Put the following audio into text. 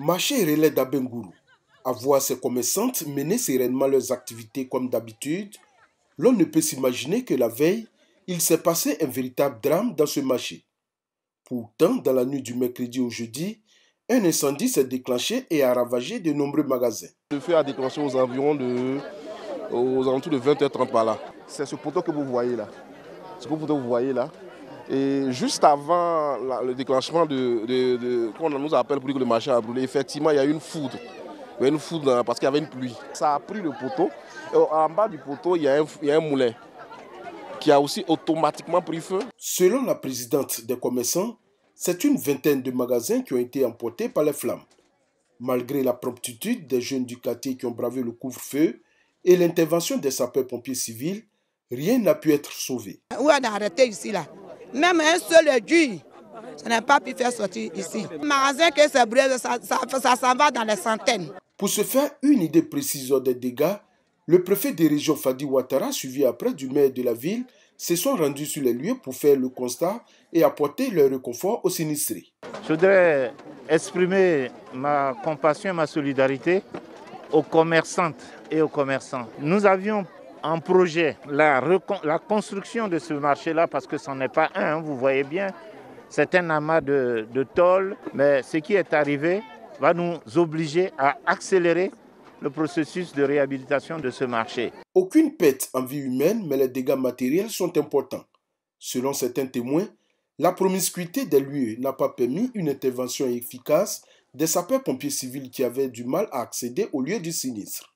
Marché relais d'Abengourou, À voir ses commerçantes mener sereinement leurs activités comme d'habitude, l'on ne peut s'imaginer que la veille, il s'est passé un véritable drame dans ce marché. Pourtant, dans la nuit du mercredi au jeudi, un incendie s'est déclenché et a ravagé de nombreux magasins. Le feu a déclenché aux environs de aux alentours de 20h30 par là. C'est ce poteau que vous voyez là. Ce que vous voyez là, et juste avant le déclenchement de, de, de qu'on nous appelle pour dire que le marché a brûlé, effectivement, il y a eu une foudre. Il y a eu une foudre parce qu'il y avait une pluie. Ça a pris le poteau. en bas du poteau, il y, a un, il y a un moulin qui a aussi automatiquement pris feu. Selon la présidente des commerçants, c'est une vingtaine de magasins qui ont été emportés par les flammes. Malgré la promptitude des jeunes du quartier qui ont bravé le couvre-feu et l'intervention des sapeurs-pompiers civils, rien n'a pu être sauvé. Où on a arrêté ici là même un seul aiguille, ça n'a pas pu faire sortir ici. Le magasin que c'est brûlé, ça, ça, s'en va dans les centaines. Pour se faire une idée précise des dégâts, le préfet des régions Fadi Ouattara, suivi après du maire de la ville, se sont rendus sur les lieux pour faire le constat et apporter leur réconfort aux sinistrés. Je voudrais exprimer ma compassion et ma solidarité aux commerçantes et aux commerçants. Nous avions en projet la, construction de ce marché-là, parce que ce n'en est pas un, hein, vous voyez bien, c'est un amas de, de mais ce qui est arrivé va nous obliger à accélérer le processus de réhabilitation de ce marché. Aucune pète en vie humaine, mais les dégâts matériels sont importants. Selon certains témoins, la promiscuité des lieux n'a pas permis une intervention efficace des sapeurs-pompiers civils qui avaient du mal à accéder au lieu du sinistre.